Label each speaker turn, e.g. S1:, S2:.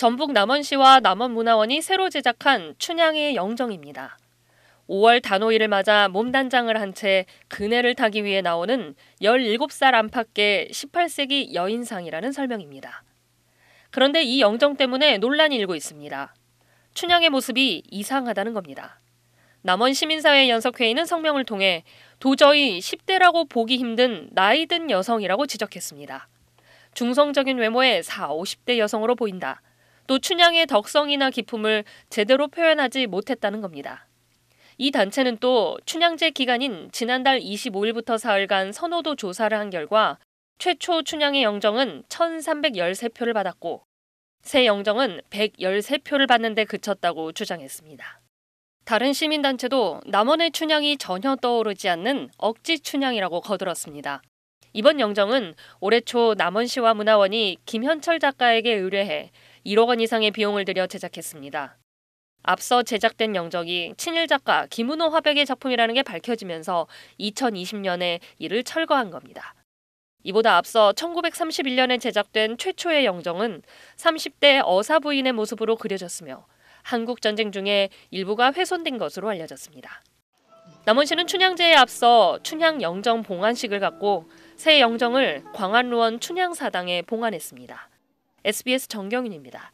S1: 전북 남원시와 남원문화원이 새로 제작한 춘향의 영정입니다. 5월 단오일을 맞아 몸단장을 한 채 그네를 타기 위해 나오는 17살 안팎의 18세기 여인상이라는 설명입니다. 그런데 이 영정 때문에 논란이 일고 있습니다. 춘향의 모습이 이상하다는 겁니다. 남원 시민사회 연석회의는 성명을 통해 도저히 10대라고 보기 힘든 나이 든 여성이라고 지적했습니다. 중성적인 외모의 4, 50대 여성으로 보인다. 또 춘향의 덕성이나 기품을 제대로 표현하지 못했다는 겁니다. 이 단체는 또 춘향제 기간인 지난달 25일부터 사흘간 선호도 조사를 한 결과 최초 춘향의 영정은 1313표를 받았고 새 영정은 113표를 받는데 그쳤다고 주장했습니다. 다른 시민단체도 남원의 춘향이 전혀 떠오르지 않는 억지 춘향이라고 거들었습니다. 이번 영정은 올해 초 남원시와 문화원이 김현철 작가에게 의뢰해 1억 원 이상의 비용을 들여 제작했습니다. 앞서 제작된 영적이 친일 작가 김은호 화백의 작품이라는 게 밝혀지면서 2020년에 이를 철거한 겁니다. 이보다 앞서 1931년에 제작된 최초의 영정은 30대 어사 부인의 모습으로 그려졌으며 한국 전쟁 중에 일부가 훼손된 것으로 알려졌습니다. 남원시는 춘향제에 앞서 춘향 영정 봉안식을 갖고 새 영정을 광안루원 춘향사당에 봉안했습니다. SBS 정경윤입니다.